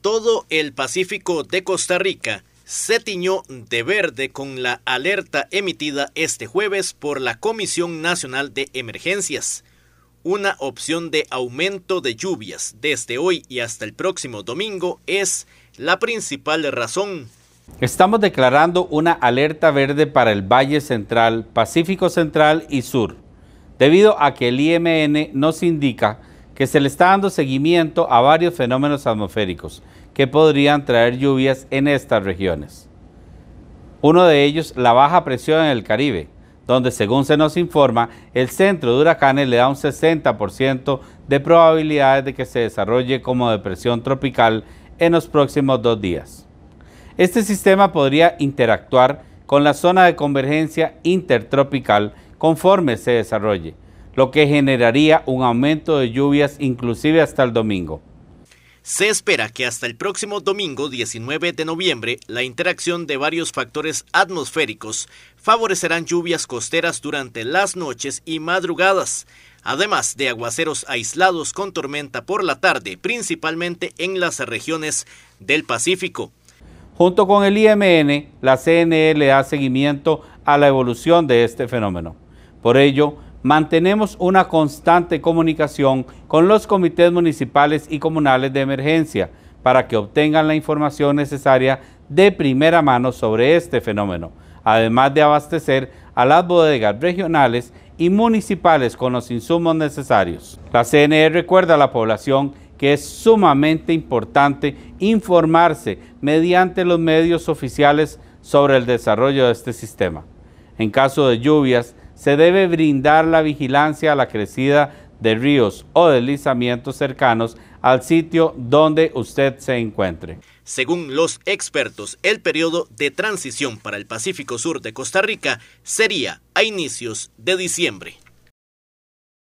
todo el Pacífico de Costa Rica se tiñó de verde con la alerta emitida este jueves por la Comisión Nacional de Emergencias. Una opción de aumento de lluvias desde hoy y hasta el próximo domingo es la principal razón. Estamos declarando una alerta verde para el Valle Central, Pacífico Central y Sur, debido a que el IMN nos indica que se le está dando seguimiento a varios fenómenos atmosféricos que podrían traer lluvias en estas regiones. Uno de ellos, la baja presión en el Caribe, donde según se nos informa, el centro de huracanes le da un 60% de probabilidades de que se desarrolle como depresión tropical en los próximos dos días. Este sistema podría interactuar con la zona de convergencia intertropical conforme se desarrolle, lo que generaría un aumento de lluvias inclusive hasta el domingo. Se espera que hasta el próximo domingo 19 de noviembre la interacción de varios factores atmosféricos favorecerán lluvias costeras durante las noches y madrugadas, además de aguaceros aislados con tormenta por la tarde, principalmente en las regiones del Pacífico. Junto con el IMN, la CNL da seguimiento a la evolución de este fenómeno. Por ello, mantenemos una constante comunicación con los comités municipales y comunales de emergencia para que obtengan la información necesaria de primera mano sobre este fenómeno, además de abastecer a las bodegas regionales y municipales con los insumos necesarios. La CNE recuerda a la población que es sumamente importante informarse mediante los medios oficiales sobre el desarrollo de este sistema. En caso de lluvias, se debe brindar la vigilancia a la crecida de ríos o deslizamientos cercanos al sitio donde usted se encuentre. Según los expertos, el periodo de transición para el Pacífico Sur de Costa Rica sería a inicios de diciembre.